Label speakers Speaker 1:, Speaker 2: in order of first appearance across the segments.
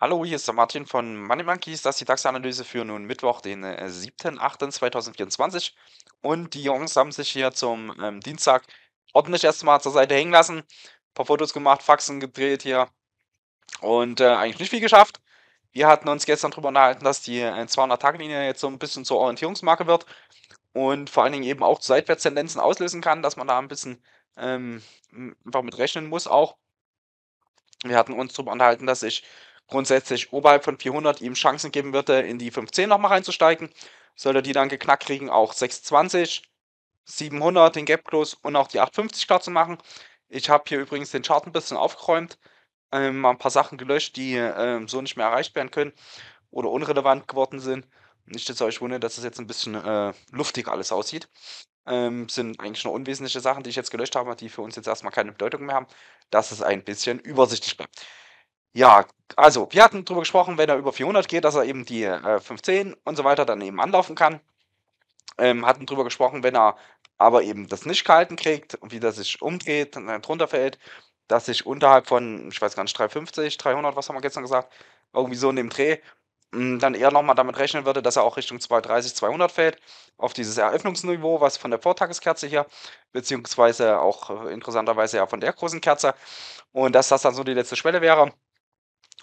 Speaker 1: Hallo, hier ist der Martin von Money Monkeys. Das ist die DAX-Analyse für nun Mittwoch, den 7.8.2024. Äh, Und die Jungs haben sich hier zum ähm, Dienstag ordentlich erstmal zur Seite hängen lassen. Ein paar Fotos gemacht, Faxen gedreht hier. Und äh, eigentlich nicht viel geschafft. Wir hatten uns gestern darüber unterhalten, dass die 200-Tage-Linie äh, jetzt so ein bisschen zur Orientierungsmarke wird und vor allen Dingen eben auch Seitwärtstendenzen auslösen kann, dass man da ein bisschen ähm, einfach mit rechnen muss auch. Wir hatten uns darüber unterhalten, dass ich grundsätzlich oberhalb von 400 ihm Chancen geben würde, in die 510 nochmal reinzusteigen. Sollte die dann geknackt kriegen, auch 620, 700 den Gap Close und auch die 850 klar zu machen. Ich habe hier übrigens den Chart ein bisschen aufgeräumt, ähm, ein paar Sachen gelöscht, die ähm, so nicht mehr erreicht werden können oder unrelevant geworden sind. Nicht, dass ihr euch wundert, dass es jetzt ein bisschen äh, luftig alles aussieht. Ähm, sind eigentlich nur unwesentliche Sachen, die ich jetzt gelöscht habe, die für uns jetzt erstmal keine Bedeutung mehr haben, dass es ein bisschen übersichtlich bleibt. Ja, also, wir hatten darüber gesprochen, wenn er über 400 geht, dass er eben die äh, 15 und so weiter dann eben anlaufen kann. Ähm, hatten darüber gesprochen, wenn er aber eben das nicht gehalten kriegt und wie das sich umdreht und dann drunter halt fällt, dass sich unterhalb von, ich weiß gar nicht, 350, 300, was haben wir gestern gesagt, irgendwie so in dem Dreh, dann eher nochmal damit rechnen würde, dass er auch Richtung 230, 200 fällt, auf dieses Eröffnungsniveau, was von der Vortageskerze hier, beziehungsweise auch äh, interessanterweise ja von der großen Kerze, und dass das dann so die letzte Schwelle wäre.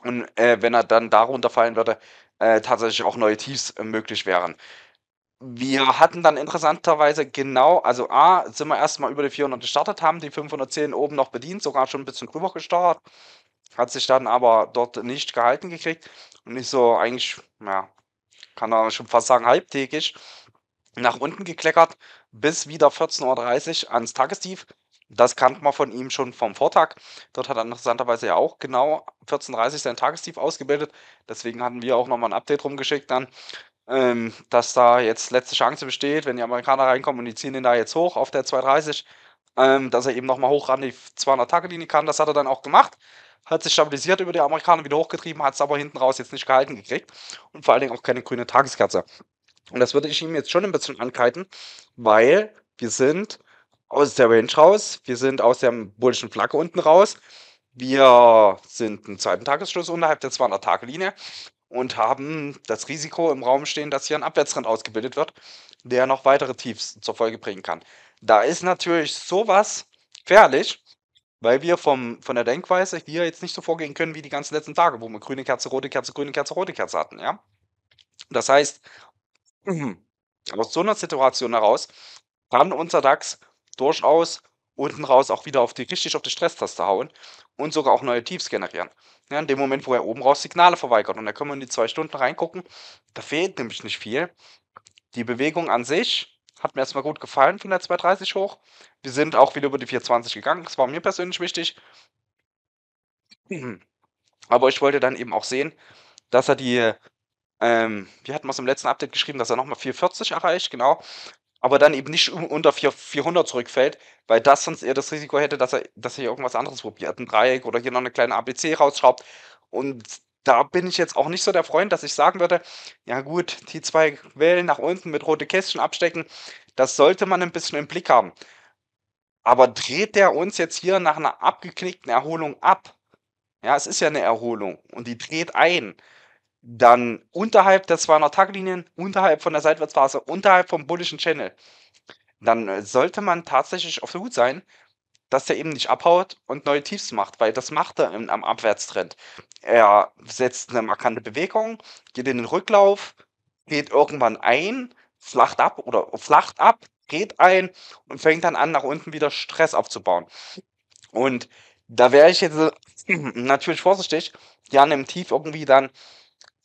Speaker 1: Und äh, wenn er dann darunter fallen würde, äh, tatsächlich auch neue Tiefs äh, möglich wären. Wir hatten dann interessanterweise genau, also A, sind wir erstmal über die 400 gestartet, haben die 510 oben noch bedient, sogar schon ein bisschen drüber gestartet, hat sich dann aber dort nicht gehalten gekriegt und nicht so eigentlich, ja, kann man schon fast sagen, halbtägig nach unten gekleckert bis wieder 14.30 Uhr ans Tagestief. Das kannte man von ihm schon vom Vortag. Dort hat er interessanterweise ja auch genau 14.30 Uhr sein Tagestief ausgebildet. Deswegen hatten wir auch nochmal ein Update rumgeschickt dann, ähm, dass da jetzt letzte Chance besteht, wenn die Amerikaner reinkommen und die ziehen ihn da jetzt hoch auf der 230, ähm, dass er eben nochmal hoch an die 200-Tage-Linie kann. Das hat er dann auch gemacht hat sich stabilisiert über die Amerikaner wieder hochgetrieben, hat es aber hinten raus jetzt nicht gehalten gekriegt und vor allen Dingen auch keine grüne Tageskerze. Und das würde ich ihm jetzt schon ein bisschen ankreiden, weil wir sind aus der Range raus, wir sind aus der bullischen Flagge unten raus, wir sind einen zweiten Tagesschluss unterhalb der 200-Tage-Linie und haben das Risiko im Raum stehen, dass hier ein Abwärtstrend ausgebildet wird, der noch weitere Tiefs zur Folge bringen kann. Da ist natürlich sowas gefährlich, weil wir vom, von der Denkweise hier jetzt nicht so vorgehen können wie die ganzen letzten Tage, wo wir grüne Kerze, rote Kerze, grüne Kerze, rote Kerze hatten, ja. Das heißt, aus so einer Situation heraus kann unser DAX durchaus unten raus auch wieder auf die, richtig auf die Stresstaste hauen und sogar auch neue Tiefs generieren. Ja, in dem Moment, wo er oben raus Signale verweigert. Und da können wir in die zwei Stunden reingucken. Da fehlt nämlich nicht viel. Die Bewegung an sich hat mir erstmal gut gefallen von der 230 hoch. Wir sind auch wieder über die 420 gegangen. Das war mir persönlich wichtig. Aber ich wollte dann eben auch sehen, dass er die, ähm, wir hatten aus dem letzten Update geschrieben, dass er nochmal 440 erreicht, genau. Aber dann eben nicht unter 4, 400 zurückfällt, weil das sonst eher das Risiko hätte, dass er, dass er irgendwas anderes probiert. Ein Dreieck oder hier noch eine kleine ABC rausschraubt. Und da bin ich jetzt auch nicht so der Freund, dass ich sagen würde, ja gut, die zwei Wellen nach unten mit rote Kästchen abstecken, das sollte man ein bisschen im Blick haben. Aber dreht der uns jetzt hier nach einer abgeknickten Erholung ab? Ja, es ist ja eine Erholung und die dreht ein. Dann unterhalb der 200 tag unterhalb von der Seitwärtsphase, unterhalb vom bullischen Channel. Dann äh, sollte man tatsächlich auf der Hut sein, dass er eben nicht abhaut und neue Tiefs macht, weil das macht er im, am Abwärtstrend. Er setzt eine markante Bewegung, geht in den Rücklauf, geht irgendwann ein, flacht ab oder flacht ab, geht ein und fängt dann an, nach unten wieder Stress aufzubauen. Und da wäre ich jetzt natürlich vorsichtig, Jan im Tief irgendwie dann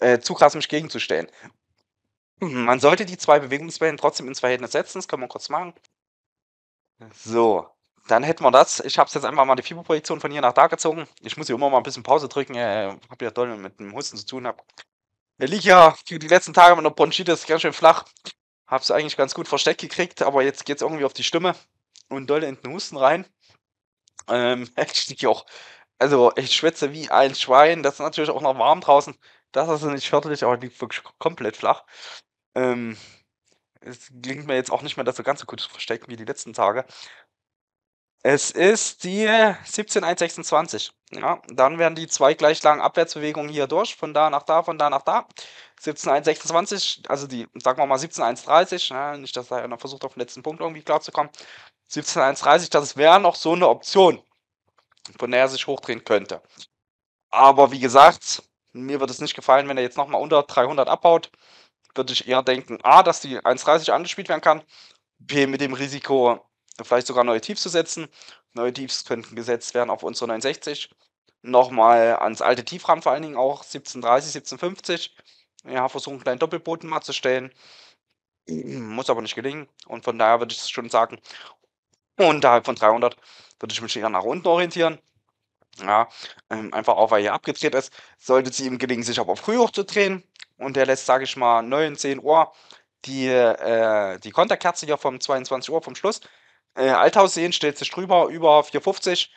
Speaker 1: äh, zu krass mich gegenzustellen. Man sollte die zwei Bewegungswellen trotzdem ins Verhältnis setzen, das können wir kurz machen. So, dann hätten wir das. Ich habe jetzt einfach mal die Fieberprojektion von hier nach da gezogen. Ich muss hier immer mal ein bisschen Pause drücken. Ich äh, habe ja doll mit dem Husten zu tun. Hab, ich äh, liege ja die letzten Tage mit einer Bronchitis ganz schön flach. Habe es eigentlich ganz gut versteckt gekriegt, aber jetzt geht es irgendwie auf die Stimme und doll in den Husten rein. Ähm, ich auch. Also, ich schwitze wie ein Schwein. Das ist natürlich auch noch warm draußen. Das ist nicht förderlich, aber liegt wirklich komplett flach. Ähm, es gelingt mir jetzt auch nicht mehr, das so ganz so gut zu verstecken wie die letzten Tage. Es ist die 17,126. Ja, dann werden die zwei gleich langen Abwärtsbewegungen hier durch, von da nach da, von da nach da. 17,126, also die, sagen wir mal 17,130, ne? nicht, dass er noch versucht, auf den letzten Punkt irgendwie klarzukommen. 17,130, das wäre noch so eine Option, von der er sich hochdrehen könnte. Aber wie gesagt, mir wird es nicht gefallen, wenn er jetzt nochmal unter 300 abbaut. Würde ich eher denken, A, dass die 1,30 angespielt werden kann, B, mit dem Risiko, vielleicht sogar neue Tiefs zu setzen. Neue Tiefs könnten gesetzt werden auf unsere 69. Nochmal ans alte Tief vor allen Dingen auch 1730, 1750. Ja, versuchen, einen kleinen Doppelboden mal zu stellen. Muss aber nicht gelingen. Und von daher würde ich schon sagen, unterhalb von 300 würde ich mich eher nach unten orientieren. Ja, ähm, einfach auch, weil hier abgedreht ist. Sollte es ihm gelingen, sich aber früh hochzudrehen und der lässt, sage ich mal, 9, 10 Uhr die, äh, die Konterkerze hier vom 22 Uhr vom Schluss äh, sehen, stellt sich drüber, über 450,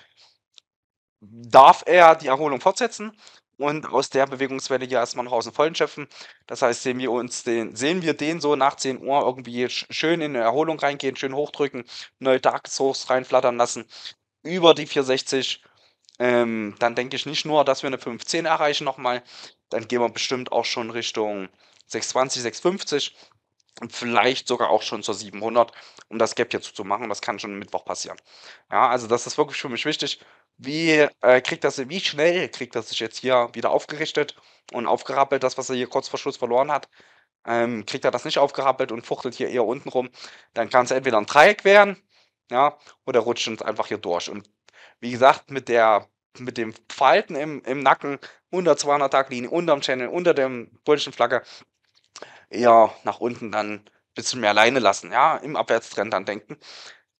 Speaker 1: darf er die Erholung fortsetzen und aus der Bewegungswelle hier erstmal noch aus dem Vollen schöpfen. Das heißt, sehen wir uns den, sehen wir den so nach 10 Uhr irgendwie schön in eine Erholung reingehen, schön hochdrücken, neue Dark Souls reinflattern lassen, über die 460. Ähm, dann denke ich nicht nur, dass wir eine 510 erreichen nochmal, dann gehen wir bestimmt auch schon Richtung 620, 650 und vielleicht sogar auch schon zur 700, um das Gap hier zuzumachen. Das kann schon Mittwoch passieren. Ja, also das ist wirklich für mich wichtig. Wie äh, kriegt das, wie schnell kriegt das sich jetzt hier wieder aufgerichtet und aufgerappelt, das, was er hier kurz vor Schluss verloren hat? Ähm, kriegt er das nicht aufgerappelt und fuchtelt hier eher unten rum, dann kann es entweder ein Dreieck werden, ja, oder rutscht uns einfach hier durch. Und wie gesagt, mit der mit dem Falten im, im Nacken, unter 200 Tag Linie, unterm Channel, unter dem Bullschen Flagge, eher nach unten dann ein bisschen mehr alleine lassen, ja, im Abwärtstrend dann denken,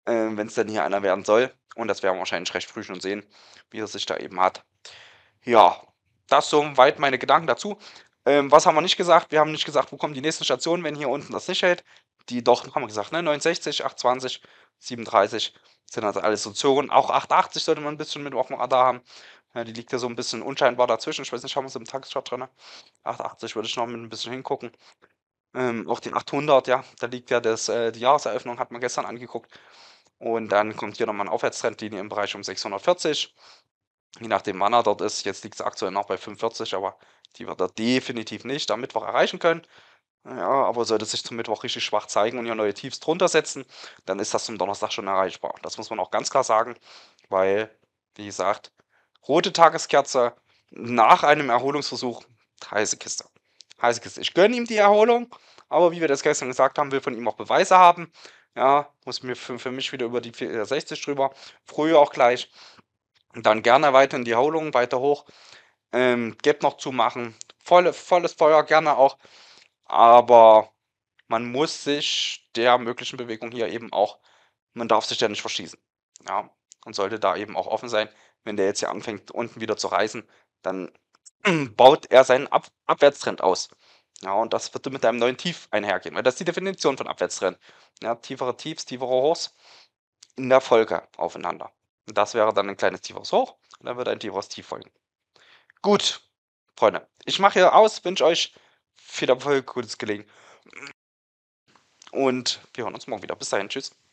Speaker 1: äh, wenn es dann hier einer werden soll. Und das werden wir wahrscheinlich recht früh schon sehen, wie er sich da eben hat. Ja, das soweit meine Gedanken dazu. Ähm, was haben wir nicht gesagt? Wir haben nicht gesagt, wo kommen die nächsten Stationen, wenn hier unten das nicht hält. Die doch, haben wir gesagt, ne? 69, 820, 37 sind also alles so Stationen. Auch 880 sollte man ein bisschen mit auf dem Radar haben. Ja, die liegt ja so ein bisschen unscheinbar dazwischen. Ich weiß nicht, haben wir es im Tageschart drin? 880 würde ich noch mit ein bisschen hingucken. Ähm, auch den 800, ja, da liegt ja das, äh, die Jahreseröffnung, hat man gestern angeguckt. Und dann kommt hier nochmal eine Aufwärtstrendlinie im Bereich um 640. Je nachdem, wann er dort ist. Jetzt liegt es aktuell noch bei 45, aber die wird er definitiv nicht am Mittwoch erreichen können. Ja, aber sollte sich zum Mittwoch richtig schwach zeigen und hier neue Tiefs drunter setzen, dann ist das zum Donnerstag schon erreichbar. Das muss man auch ganz klar sagen, weil, wie gesagt, rote Tageskerze nach einem Erholungsversuch, heiße Kiste. Heißt es, ich gönne ihm die Erholung, aber wie wir das gestern gesagt haben, will von ihm auch Beweise haben. Ja, muss mir für, für mich wieder über die 60 drüber, Früher auch gleich. Und dann gerne weiter in die Erholung, weiter hoch. Ähm, Gap noch zumachen, Volle, volles Feuer gerne auch. Aber man muss sich der möglichen Bewegung hier eben auch, man darf sich ja nicht verschießen. Ja, und sollte da eben auch offen sein. Wenn der jetzt hier anfängt, unten wieder zu reißen, dann baut er seinen Ab Abwärtstrend aus. Ja, und das wird mit einem neuen Tief einhergehen, weil das ist die Definition von Abwärtstrend. Ja, tiefere Tiefs, tiefere Hochs in der Folge aufeinander. Und das wäre dann ein kleines tieferes Hoch und dann wird ein tieferes Tief folgen. Gut, Freunde, ich mache hier aus, wünsche euch viel Erfolg, gutes Gelingen. Und wir hören uns morgen wieder. Bis dahin, tschüss.